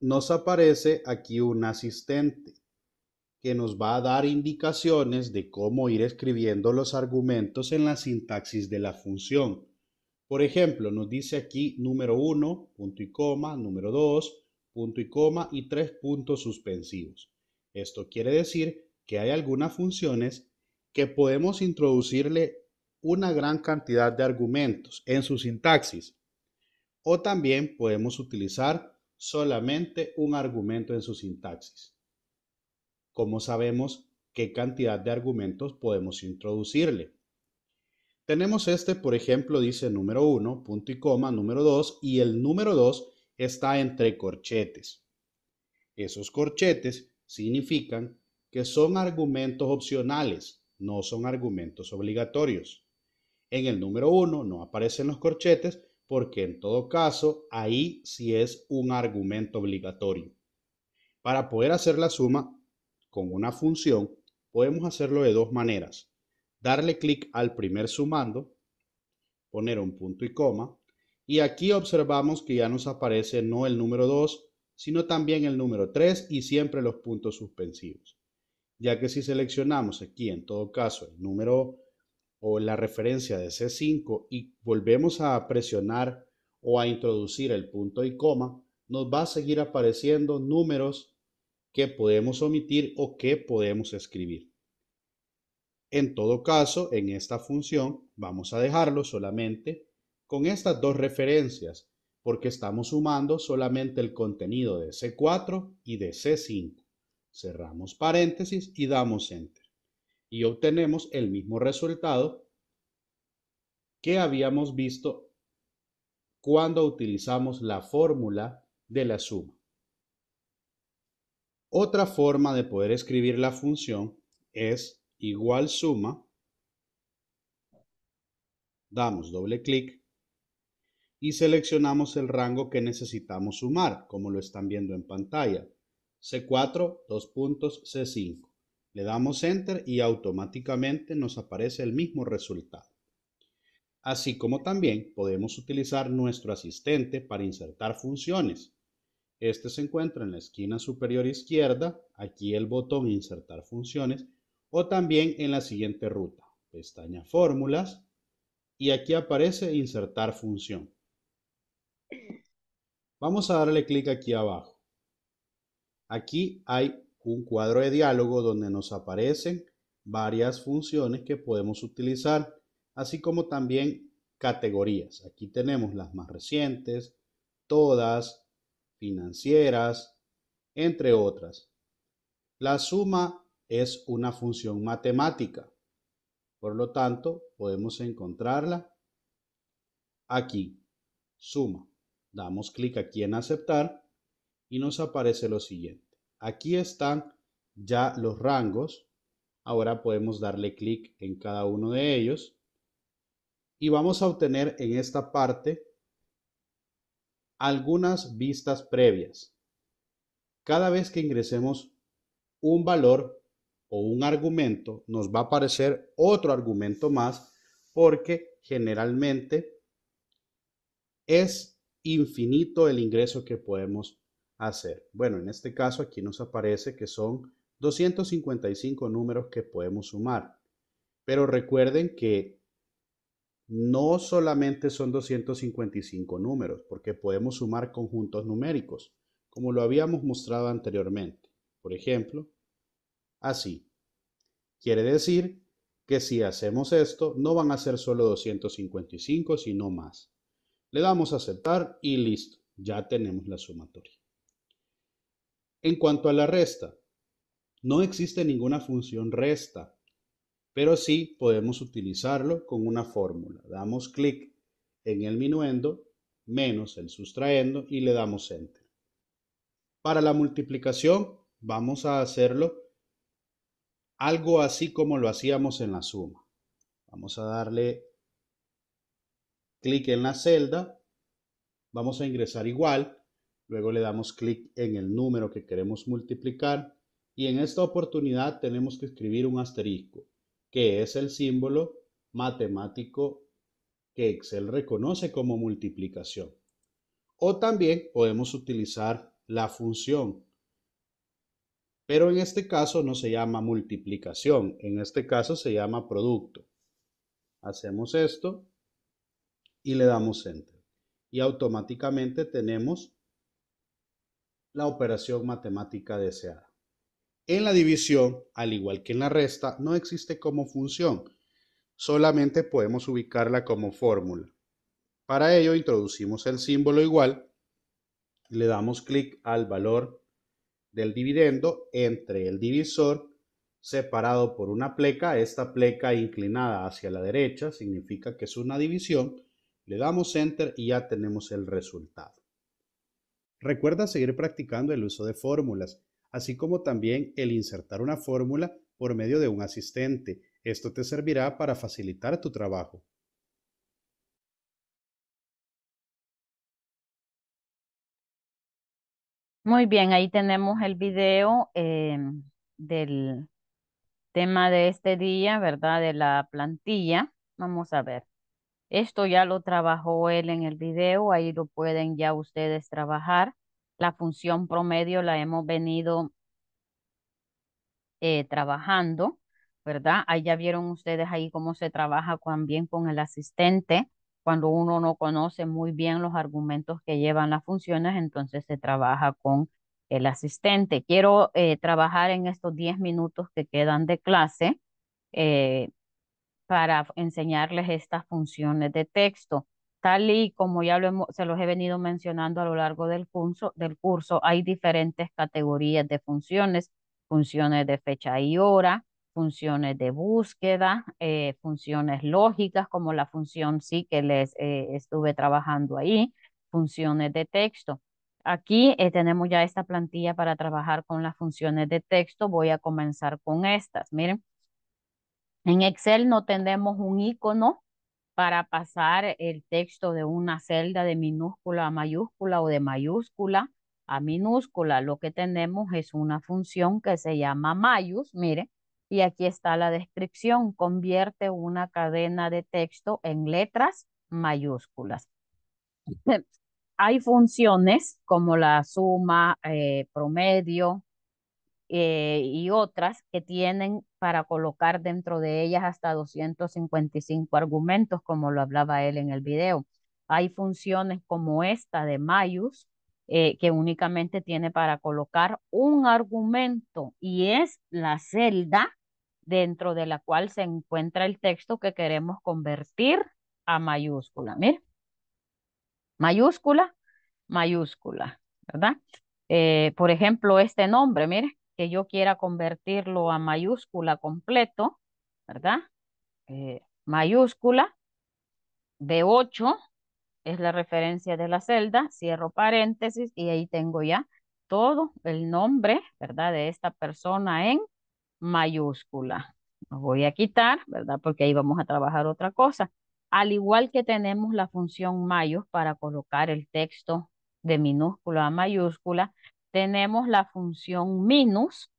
Nos aparece aquí un asistente que nos va a dar indicaciones de cómo ir escribiendo los argumentos en la sintaxis de la función. Por ejemplo, nos dice aquí número 1, punto y coma, número 2, punto y coma y tres puntos suspensivos. Esto quiere decir que hay algunas funciones que podemos introducirle una gran cantidad de argumentos en su sintaxis. O también podemos utilizar solamente un argumento en su sintaxis. ¿Cómo sabemos qué cantidad de argumentos podemos introducirle? Tenemos este, por ejemplo, dice número 1, punto y coma, número 2, y el número 2 está entre corchetes. Esos corchetes significan que son argumentos opcionales, no son argumentos obligatorios. En el número 1 no aparecen los corchetes porque en todo caso ahí sí es un argumento obligatorio. Para poder hacer la suma con una función podemos hacerlo de dos maneras. Darle clic al primer sumando, poner un punto y coma y aquí observamos que ya nos aparece no el número 2 sino también el número 3 y siempre los puntos suspensivos. Ya que si seleccionamos aquí en todo caso el número o la referencia de C5 y volvemos a presionar o a introducir el punto y coma, nos va a seguir apareciendo números que podemos omitir o que podemos escribir. En todo caso, en esta función vamos a dejarlo solamente con estas dos referencias, porque estamos sumando solamente el contenido de C4 y de C5. Cerramos paréntesis y damos Enter y obtenemos el mismo resultado que habíamos visto cuando utilizamos la fórmula de la suma. Otra forma de poder escribir la función es igual suma, damos doble clic y seleccionamos el rango que necesitamos sumar, como lo están viendo en pantalla, C4, 2 puntos, C5. Le damos enter y automáticamente nos aparece el mismo resultado. Así como también podemos utilizar nuestro asistente para insertar funciones. Este se encuentra en la esquina superior izquierda, aquí el botón insertar funciones, o también en la siguiente ruta, pestaña fórmulas, y aquí aparece insertar función. Vamos a darle clic aquí abajo. Aquí hay un cuadro de diálogo donde nos aparecen varias funciones que podemos utilizar, así como también categorías. Aquí tenemos las más recientes, todas, financieras, entre otras. La suma es una función matemática, por lo tanto podemos encontrarla aquí, suma. Damos clic aquí en aceptar y nos aparece lo siguiente. Aquí están ya los rangos. Ahora podemos darle clic en cada uno de ellos. Y vamos a obtener en esta parte algunas vistas previas. Cada vez que ingresemos un valor o un argumento, nos va a aparecer otro argumento más porque generalmente es infinito el ingreso que podemos bueno, en este caso aquí nos aparece que son 255 números que podemos sumar. Pero recuerden que no solamente son 255 números, porque podemos sumar conjuntos numéricos, como lo habíamos mostrado anteriormente. Por ejemplo, así. Quiere decir que si hacemos esto, no van a ser solo 255, sino más. Le damos a aceptar y listo, ya tenemos la sumatoria. En cuanto a la resta, no existe ninguna función resta, pero sí podemos utilizarlo con una fórmula. Damos clic en el minuendo menos el sustraendo y le damos enter. Para la multiplicación vamos a hacerlo algo así como lo hacíamos en la suma. Vamos a darle clic en la celda, vamos a ingresar igual, Luego le damos clic en el número que queremos multiplicar y en esta oportunidad tenemos que escribir un asterisco, que es el símbolo matemático que Excel reconoce como multiplicación. O también podemos utilizar la función, pero en este caso no se llama multiplicación, en este caso se llama producto. Hacemos esto y le damos enter y automáticamente tenemos la operación matemática deseada. En la división, al igual que en la resta, no existe como función, solamente podemos ubicarla como fórmula. Para ello introducimos el símbolo igual, le damos clic al valor del dividendo entre el divisor separado por una pleca, esta pleca inclinada hacia la derecha significa que es una división, le damos enter y ya tenemos el resultado. Recuerda seguir practicando el uso de fórmulas, así como también el insertar una fórmula por medio de un asistente. Esto te servirá para facilitar tu trabajo. Muy bien, ahí tenemos el video em, del tema de este día, ¿verdad? De la plantilla. Vamos a ver. Esto ya lo trabajó él en el video, ahí lo pueden ya ustedes trabajar. La función promedio la hemos venido eh, trabajando, ¿verdad? Ahí ya vieron ustedes ahí cómo se trabaja también con el asistente. Cuando uno no conoce muy bien los argumentos que llevan las funciones, entonces se trabaja con el asistente. Quiero eh, trabajar en estos 10 minutos que quedan de clase. Eh, para enseñarles estas funciones de texto. Tal y como ya lo hemos, se los he venido mencionando a lo largo del curso, del curso, hay diferentes categorías de funciones, funciones de fecha y hora, funciones de búsqueda, eh, funciones lógicas como la función sí que les eh, estuve trabajando ahí, funciones de texto. Aquí eh, tenemos ya esta plantilla para trabajar con las funciones de texto. Voy a comenzar con estas. Miren, en Excel no tenemos un icono para pasar el texto de una celda de minúscula a mayúscula o de mayúscula a minúscula. Lo que tenemos es una función que se llama mayus, mire, y aquí está la descripción. Convierte una cadena de texto en letras mayúsculas. Hay funciones como la suma, eh, promedio eh, y otras que tienen para colocar dentro de ellas hasta 255 argumentos, como lo hablaba él en el video. Hay funciones como esta de Mayus, eh, que únicamente tiene para colocar un argumento y es la celda dentro de la cual se encuentra el texto que queremos convertir a mayúscula. Mira, mayúscula, mayúscula, ¿verdad? Eh, por ejemplo, este nombre, mire, que yo quiera convertirlo a mayúscula completo, ¿verdad? Eh, mayúscula de 8 es la referencia de la celda, cierro paréntesis y ahí tengo ya todo el nombre, ¿verdad? De esta persona en mayúscula. Lo voy a quitar, ¿verdad? Porque ahí vamos a trabajar otra cosa. Al igual que tenemos la función mayos para colocar el texto de minúscula a mayúscula, tenemos la función minus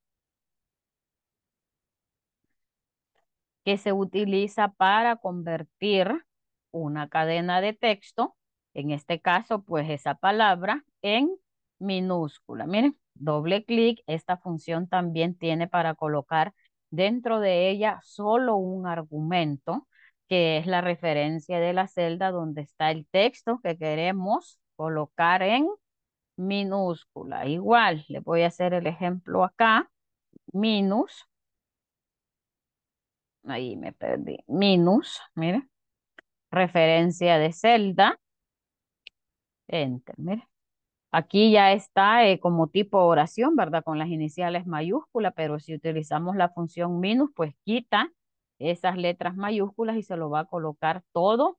que se utiliza para convertir una cadena de texto, en este caso pues esa palabra, en minúscula. Miren, doble clic, esta función también tiene para colocar dentro de ella solo un argumento, que es la referencia de la celda donde está el texto que queremos colocar en minúscula. Igual, le voy a hacer el ejemplo acá. Minus. Ahí me perdí. Minus, mire. Referencia de celda. Enter, Aquí ya está eh, como tipo oración, ¿verdad? Con las iniciales mayúsculas, pero si utilizamos la función minus, pues quita esas letras mayúsculas y se lo va a colocar todo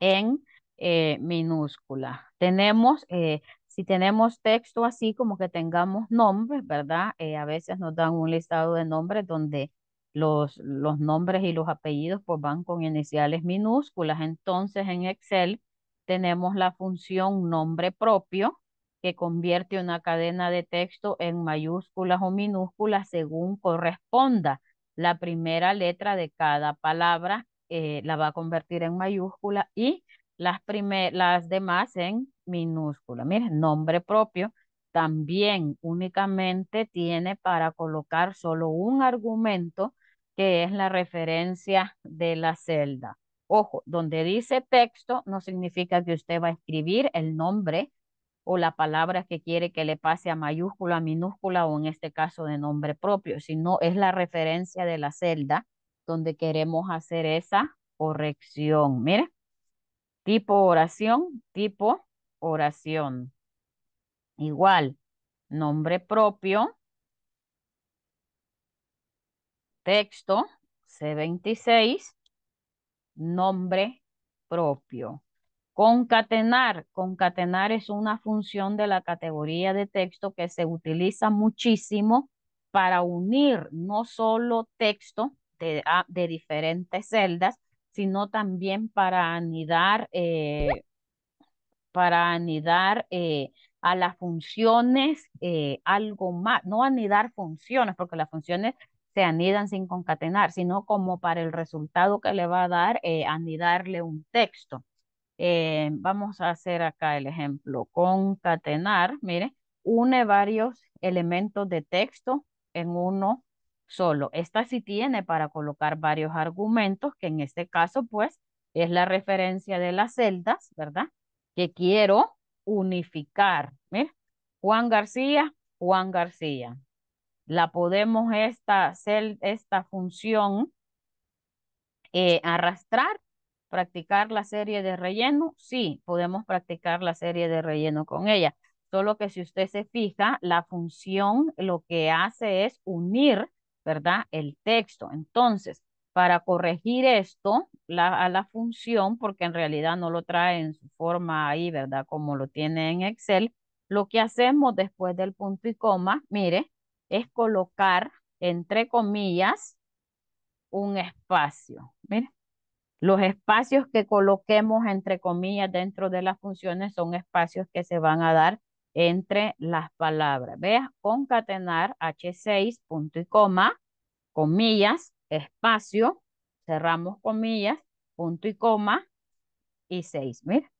en eh, minúscula. Tenemos, eh, si tenemos texto así como que tengamos nombres, ¿verdad? Eh, a veces nos dan un listado de nombres donde los, los nombres y los apellidos pues van con iniciales minúsculas. Entonces en Excel tenemos la función nombre propio que convierte una cadena de texto en mayúsculas o minúsculas según corresponda. La primera letra de cada palabra la va a convertir en mayúscula y las, las demás en minúscula. Miren, nombre propio también únicamente tiene para colocar solo un argumento que es la referencia de la celda. Ojo, donde dice texto no significa que usted va a escribir el nombre o la palabra que quiere que le pase a mayúscula, minúscula o en este caso de nombre propio, sino es la referencia de la celda donde queremos hacer esa corrección. Mire, Tipo oración, tipo oración. Igual, nombre propio, texto C26, nombre propio. Concatenar. Concatenar es una función de la categoría de texto que se utiliza muchísimo para unir no solo texto de, ah, de diferentes celdas, sino también para anidar, eh, para anidar eh, a las funciones eh, algo más, no anidar funciones, porque las funciones se anidan sin concatenar, sino como para el resultado que le va a dar anidarle un texto. vamos a hacer acá el ejemplo, concatenar, mire, une varios elementos de texto en uno solo. Esta sí tiene para colocar varios argumentos, que en este caso, pues, es la referencia de las celdas, ¿verdad? Que quiero unificar. Juan García, Juan García. La podemos esta, esta función eh, arrastrar, practicar la serie de relleno. Sí, podemos practicar la serie de relleno con ella. Solo que si usted se fija, la función lo que hace es unir ¿verdad? El texto. Entonces, para corregir esto a la función, porque en realidad no lo trae en su forma ahí, ¿verdad? Como lo tiene en Excel, lo que hacemos después del punto y coma, mire, es colocar entre comillas un espacio. Mire, los espacios que coloquemos entre comillas dentro de las funciones son espacios que se van a dar entre las palabras. Veas, concatenar H6, punto y coma, comillas, espacio, cerramos comillas, punto y coma, y 6, mira.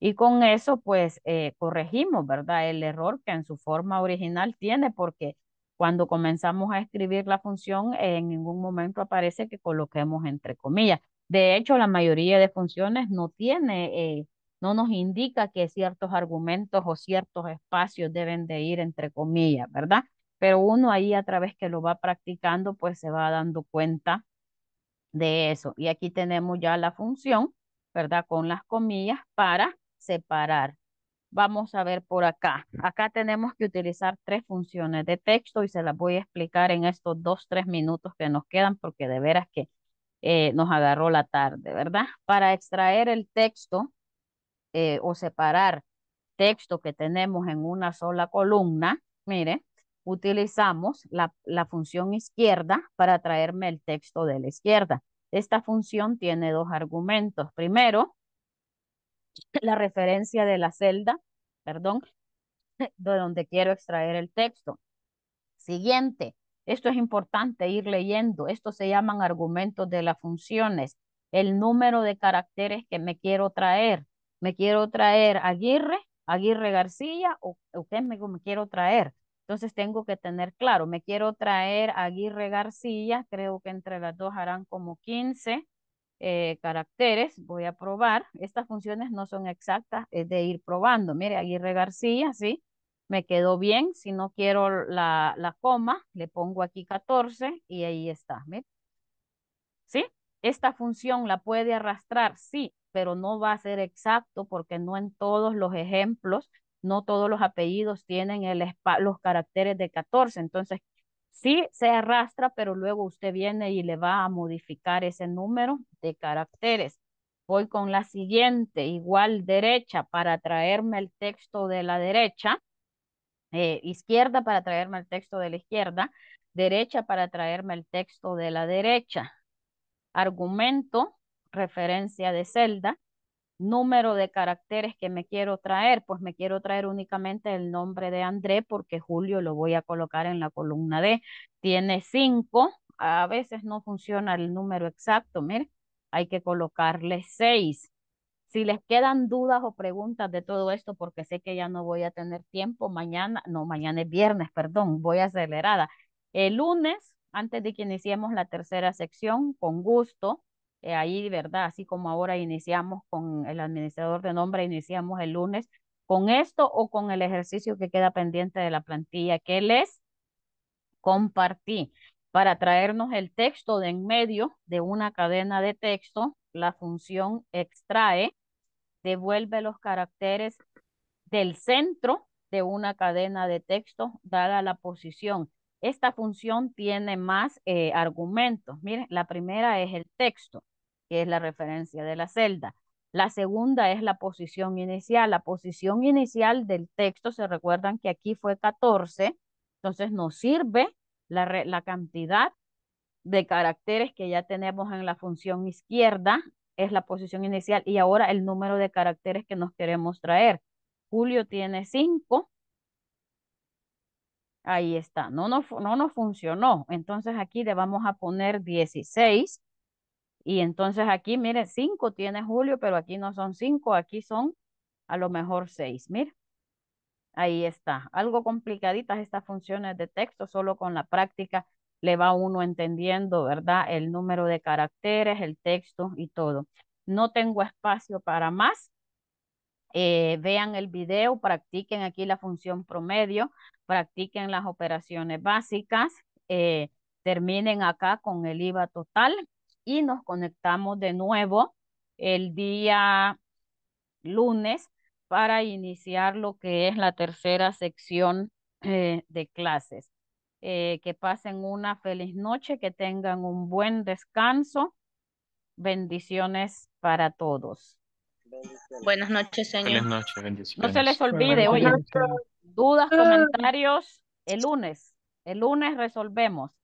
Y con eso, pues, eh, corregimos, ¿verdad? El error que en su forma original tiene, porque cuando comenzamos a escribir la función, en ningún momento aparece que coloquemos entre comillas. De hecho, la mayoría de funciones no tiene eh, no nos indica que ciertos argumentos o ciertos espacios deben de ir entre comillas, ¿verdad? Pero uno ahí a través que lo va practicando, pues se va dando cuenta de eso. Y aquí tenemos ya la función, ¿verdad? Con las comillas para separar. Vamos a ver por acá. Acá tenemos que utilizar tres funciones de texto y se las voy a explicar en estos dos, tres minutos que nos quedan porque de veras que eh, nos agarró la tarde, ¿verdad? Para extraer el texto, eh, o separar texto que tenemos en una sola columna, mire, utilizamos la, la función izquierda para traerme el texto de la izquierda. Esta función tiene dos argumentos. Primero, la referencia de la celda, perdón, de donde quiero extraer el texto. Siguiente, esto es importante ir leyendo. Esto se llaman argumentos de las funciones. El número de caracteres que me quiero traer me quiero traer Aguirre, Aguirre García, o qué me, quiero traer. Entonces tengo que tener claro, me quiero traer Aguirre García, creo que entre las dos harán como 15 eh, caracteres, voy a probar. Estas funciones no son exactas, es de ir probando. Mire, Aguirre García, ¿sí? Me quedó bien, si no quiero la, la coma, le pongo aquí 14 y ahí está, ¿Sí? Esta función la puede arrastrar, sí, pero no va a ser exacto porque no en todos los ejemplos, no todos los apellidos tienen el, los caracteres de 14. Entonces, sí se arrastra, pero luego usted viene y le va a modificar ese número de caracteres. Voy con la siguiente, igual derecha para traerme el texto de la derecha, eh, izquierda para traerme el texto de la izquierda, derecha para traerme el texto de la derecha. Argumento referencia de celda, número de caracteres que me quiero traer, pues me quiero traer únicamente el nombre de André porque Julio lo voy a colocar en la columna D. Tiene cinco, a veces no funciona el número exacto, mire hay que colocarle seis. Si les quedan dudas o preguntas de todo esto, porque sé que ya no voy a tener tiempo mañana, no, mañana es viernes, perdón, voy acelerada. El lunes, antes de que iniciemos la tercera sección, con gusto, eh, ahí, ¿verdad? Así como ahora iniciamos con el administrador de nombre, iniciamos el lunes con esto o con el ejercicio que queda pendiente de la plantilla que les compartí para traernos el texto de en medio de una cadena de texto, la función extrae, devuelve los caracteres del centro de una cadena de texto dada la posición. Esta función tiene más eh, argumentos. Miren, la primera es el texto que es la referencia de la celda. La segunda es la posición inicial. La posición inicial del texto, se recuerdan que aquí fue 14, entonces nos sirve la, cantidad de caracteres que ya tenemos en la función izquierda, es la posición inicial, y ahora el número de caracteres que nos queremos traer. Julio tiene 5. Ahí está, no, no nos funcionó. Entonces aquí le vamos a poner 16 y entonces aquí, mire, cinco tiene Julio, pero aquí no son cinco, aquí son a lo mejor seis. Mire, ahí está. Algo complicaditas estas funciones de texto, solo con la práctica le va uno entendiendo, ¿verdad? El número de caracteres, el texto y todo. No tengo espacio para más. Eh, vean el video, practiquen aquí la función promedio, practiquen las operaciones básicas, eh, terminen acá con el IVA total y nos conectamos de nuevo el día lunes para iniciar lo que es la tercera sección eh, de clases. Eh, que pasen una feliz noche, que tengan un buen descanso. Bendiciones para todos. Buenas noches, señor. Buenas noches, bendiciones. No se les olvide, oye, dudas, comentarios, el lunes. El lunes resolvemos.